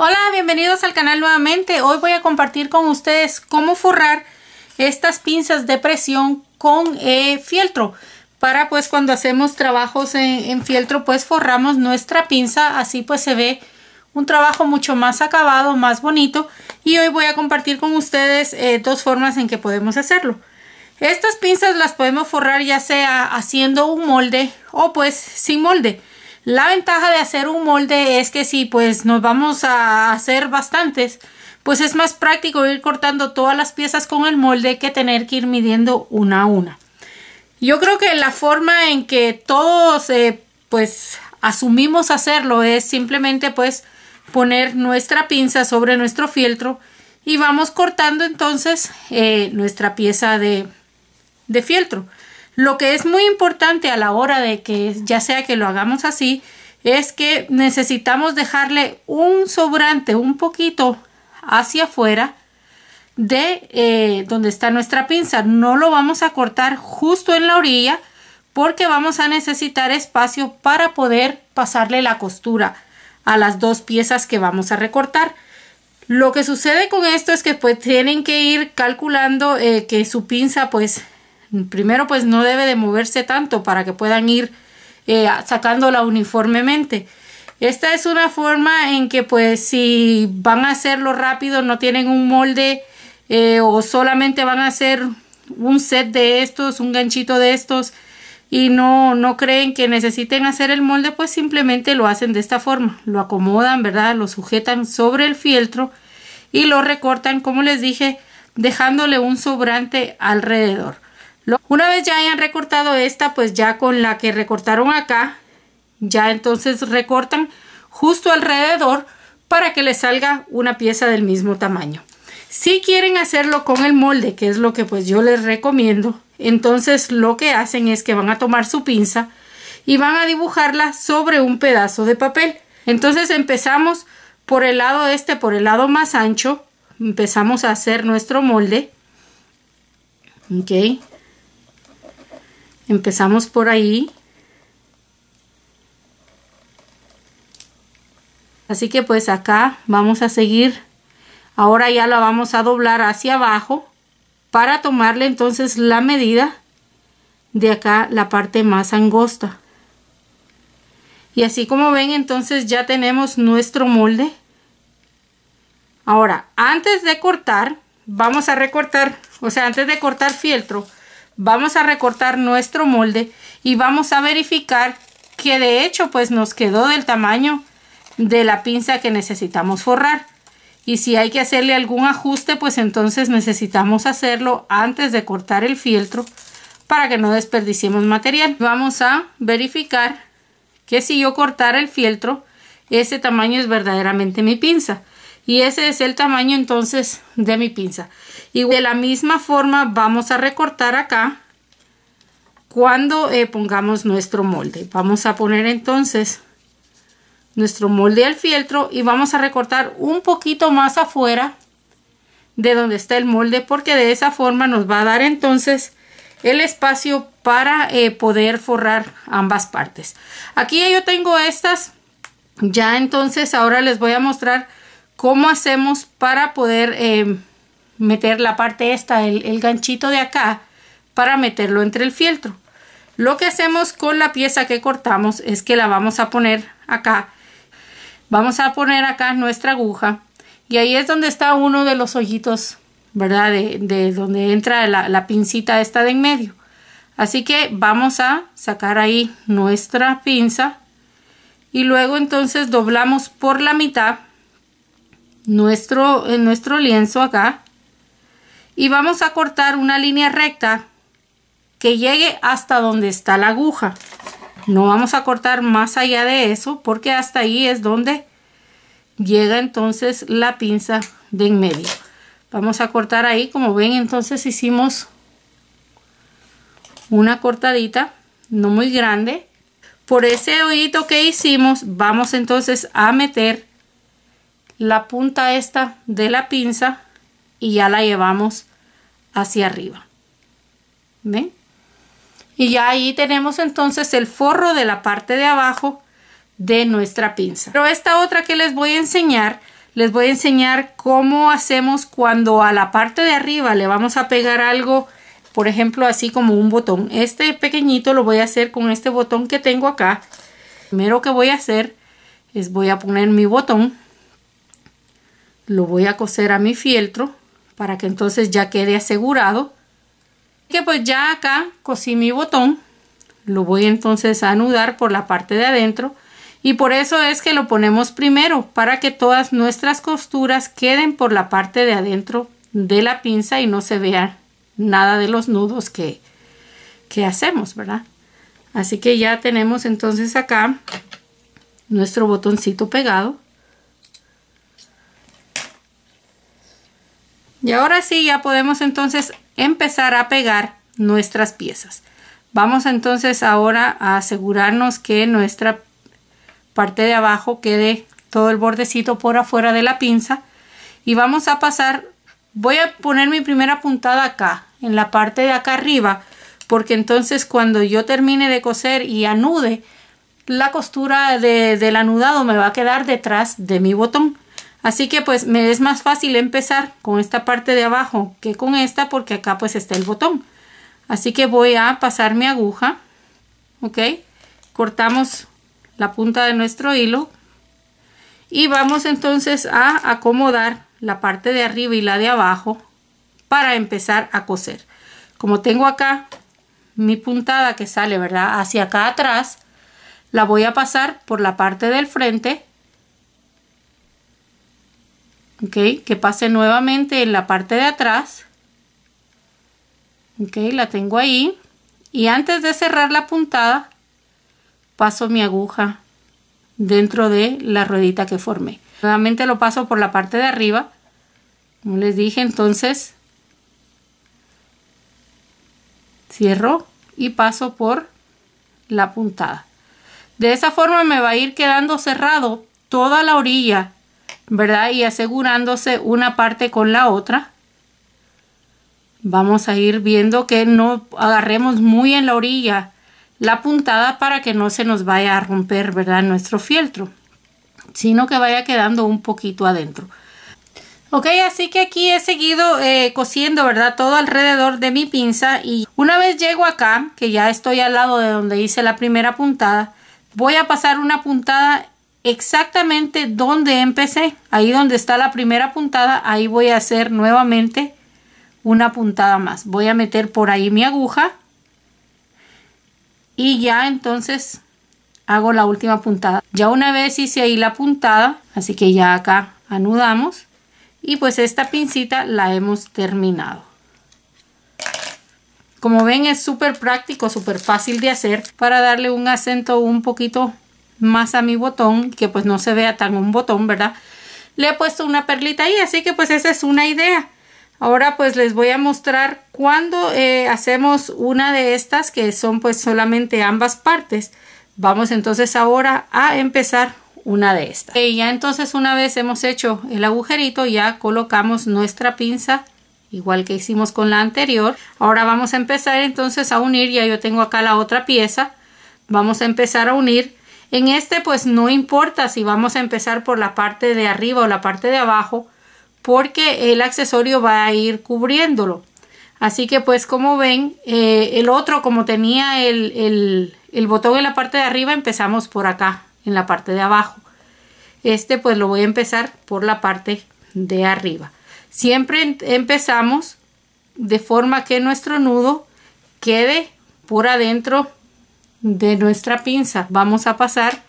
Hola, bienvenidos al canal nuevamente. Hoy voy a compartir con ustedes cómo forrar estas pinzas de presión con eh, fieltro. Para pues cuando hacemos trabajos en, fieltro pues forramos nuestra pinza. Así pues se ve un trabajo mucho más acabado, más bonito. Y hoy voy a compartir con ustedes eh, dos formas en que podemos hacerlo. Estas pinzas las podemos forrar ya sea haciendo un molde o pues sin molde. La ventaja de hacer un molde es que si pues nos vamos a hacer bastantes, pues es más práctico ir cortando todas las piezas con el molde que tener que ir midiendo una a una. Yo creo que la forma en que todos eh, pues asumimos hacerlo es simplemente pues poner nuestra pinza sobre nuestro fieltro y vamos cortando entonces eh, nuestra pieza de fieltro. Lo que es muy importante a la hora de que ya sea que lo hagamos así, es que necesitamos dejarle un sobrante, un poquito hacia afuera de eh, donde está nuestra pinza. No lo vamos a cortar justo en la orilla porque vamos a necesitar espacio para poder pasarle la costura a las dos piezas que vamos a recortar. Lo que sucede con esto es que pues tienen que ir calculando eh, que su pinza pues Primero, pues no debe de moverse tanto para que puedan ir eh, sacándola uniformemente. Esta es una forma en que pues si van a hacerlo rápido, no tienen un molde eh, o solamente van a hacer un set de estos, un ganchito de estos y no, no creen que necesiten hacer el molde, pues simplemente lo hacen de esta forma. Lo acomodan, ¿verdad? Lo sujetan sobre el fieltro y lo recortan, como les dije, dejándole un sobrante alrededor. Una vez ya hayan recortado esta, pues ya con la que recortaron acá, ya entonces recortan justo alrededor para que les salga una pieza del mismo tamaño. Si quieren hacerlo con el molde, que es lo que pues yo les recomiendo, entonces lo que hacen es que van a tomar su pinza y van a dibujarla sobre un pedazo de papel. Entonces empezamos por el lado este, por el lado más ancho, empezamos a hacer nuestro molde. ok Empezamos por ahí. Así que pues acá vamos a seguir. Ahora ya la vamos a doblar hacia abajo para tomarle entonces la medida de acá la parte más angosta. Y así como ven entonces ya tenemos nuestro molde. Ahora, antes de cortar, vamos a recortar, o sea, antes de cortar fieltro, Vamos a recortar nuestro molde y vamos a verificar que de hecho pues nos quedó del tamaño de la pinza que necesitamos forrar. Y si hay que hacerle algún ajuste, pues entonces necesitamos hacerlo antes de cortar el fieltro para que no desperdiciemos material. Vamos a verificar que si yo cortara el fieltro, ese tamaño es verdaderamente mi pinza y ese es el tamaño entonces de mi pinza y de la misma forma vamos a recortar acá cuando eh, pongamos nuestro molde vamos a poner entonces nuestro molde al fieltro y vamos a recortar un poquito más afuera de donde está el molde porque de esa forma nos va a dar entonces el espacio para eh, poder forrar ambas partes aquí yo tengo estas ya entonces ahora les voy a mostrar cómo hacemos para poder eh, meter la parte esta, el, ganchito de acá, para meterlo entre el fieltro. Lo que hacemos con la pieza que cortamos es que la vamos a poner acá. Vamos a poner acá nuestra aguja y ahí es donde está uno de los hoyitos, ¿verdad? De, donde entra la, la pincita esta de en medio. Así que vamos a sacar ahí nuestra pinza y luego entonces doblamos por la mitad nuestro, en nuestro lienzo acá y vamos a cortar una línea recta que llegue hasta donde está la aguja. No vamos a cortar más allá de eso porque hasta ahí es donde llega entonces la pinza de en medio. Vamos a cortar ahí, como ven entonces hicimos una cortadita, no muy grande. Por ese hoyito que hicimos vamos entonces a meter la punta esta de la pinza y ya la llevamos hacia arriba. ¿Ven? Y ya ahí tenemos entonces el forro de la parte de abajo de nuestra pinza. Pero esta otra que les voy a enseñar, les voy a enseñar cómo hacemos cuando a la parte de arriba le vamos a pegar algo, por ejemplo, así como un botón. Este pequeñito lo voy a hacer con este botón que tengo acá. Primero que voy a hacer es voy a poner mi botón lo voy a coser a mi fieltro para que entonces ya quede asegurado que pues ya acá cosí mi botón lo voy entonces a anudar por la parte de adentro y por eso es que lo ponemos primero para que todas nuestras costuras queden por la parte de adentro de la pinza y no se vea nada de los nudos que, que hacemos verdad así que ya tenemos entonces acá nuestro botoncito pegado Y ahora sí, ya podemos entonces empezar a pegar nuestras piezas. Vamos entonces ahora a asegurarnos que nuestra parte de abajo quede todo el bordecito por afuera de la pinza. Y vamos a pasar, voy a poner mi primera puntada acá, en la parte de acá arriba, porque entonces cuando yo termine de coser y anude, la costura del anudado me va a quedar detrás de mi botón. Así que pues me es más fácil empezar con esta parte de abajo que con esta porque acá pues está el botón. Así que voy a pasar mi aguja, ¿ok? Cortamos la punta de nuestro hilo y vamos entonces a acomodar la parte de arriba y la de abajo para empezar a coser. Como tengo acá mi puntada que sale, ¿verdad? Hacia acá atrás, la voy a pasar por la parte del frente que pase nuevamente en la parte de atrás. ¿Ok? La tengo ahí. Y antes de cerrar la puntada, paso mi aguja dentro de la ruedita que formé. Nuevamente lo paso por la parte de arriba. Como les dije, entonces cierro y paso por la puntada. De esa forma me va a ir quedando cerrado toda la orilla ¿verdad? Y asegurándose una parte con la otra. Vamos a ir viendo que no agarremos muy en la orilla la puntada para que no se nos vaya a romper, ¿verdad? Nuestro fieltro, sino que vaya quedando un poquito adentro. Ok, así que aquí he seguido eh, cosiendo, ¿verdad? Todo alrededor de mi pinza y una vez llego acá, que ya estoy al lado de donde hice la primera puntada, voy a pasar una puntada exactamente donde empecé, ahí donde está la primera puntada, ahí voy a hacer nuevamente una puntada más. Voy a meter por ahí mi aguja y ya entonces hago la última puntada. Ya una vez hice ahí la puntada, así que ya acá anudamos y pues esta pincita la hemos terminado. Como ven es súper práctico, súper fácil de hacer para darle un acento un poquito más a mi botón, que pues no se vea tan un botón, ¿verdad? Le he puesto una perlita ahí, así que pues esa es una idea. Ahora pues les voy a mostrar cuando eh, hacemos una de estas que son pues solamente ambas partes. Vamos entonces ahora a empezar una de estas. Y ya entonces una vez hemos hecho el agujerito ya colocamos nuestra pinza igual que hicimos con la anterior. Ahora vamos a empezar entonces a unir, ya yo tengo acá la otra pieza. Vamos a empezar a unir en este pues no importa si vamos a empezar por la parte de arriba o la parte de abajo porque el accesorio va a ir cubriéndolo. Así que pues como ven eh, el otro como tenía el, el botón en la parte de arriba empezamos por acá en la parte de abajo. Este pues lo voy a empezar por la parte de arriba. Siempre em, empezamos de forma que nuestro nudo quede por adentro de nuestra pinza vamos a pasar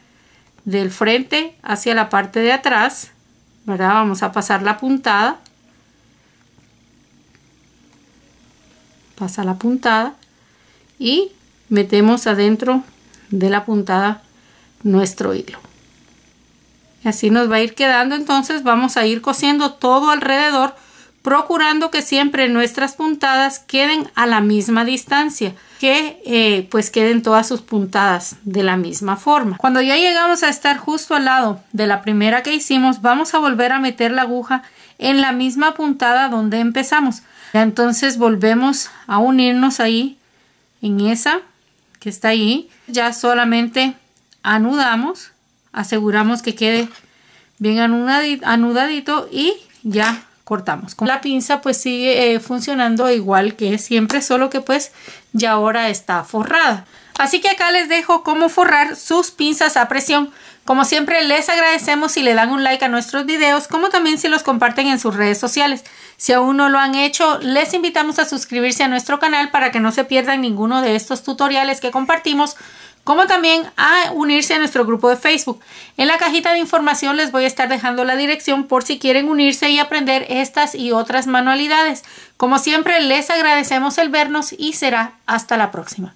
del frente hacia la parte de atrás ¿verdad? vamos a pasar la puntada pasa la puntada y metemos adentro de la puntada nuestro hilo y así nos va a ir quedando entonces vamos a ir cosiendo todo alrededor procurando que siempre nuestras puntadas queden a la misma distancia que eh, pues queden todas sus puntadas de la misma forma. Cuando ya llegamos a estar justo al lado de la primera que hicimos, vamos a volver a meter la aguja en la misma puntada donde empezamos. Ya entonces volvemos a unirnos ahí en esa que está ahí. Ya solamente anudamos, aseguramos que quede bien anudadito y ya cortamos. Con la pinza pues sigue eh, funcionando igual que siempre, solo que pues ya ahora está forrada. Así que acá les dejo cómo forrar sus pinzas a presión. Como siempre les agradecemos si le dan un like a nuestros videos, como también si los comparten en sus redes sociales. Si aún no lo han hecho, les invitamos a suscribirse a nuestro canal para que no se pierdan ninguno de estos tutoriales que compartimos como también a unirse a nuestro grupo de Facebook. En la cajita de información les voy a estar dejando la dirección por si quieren unirse y aprender estas y otras manualidades. Como siempre, les agradecemos el vernos y será hasta la próxima.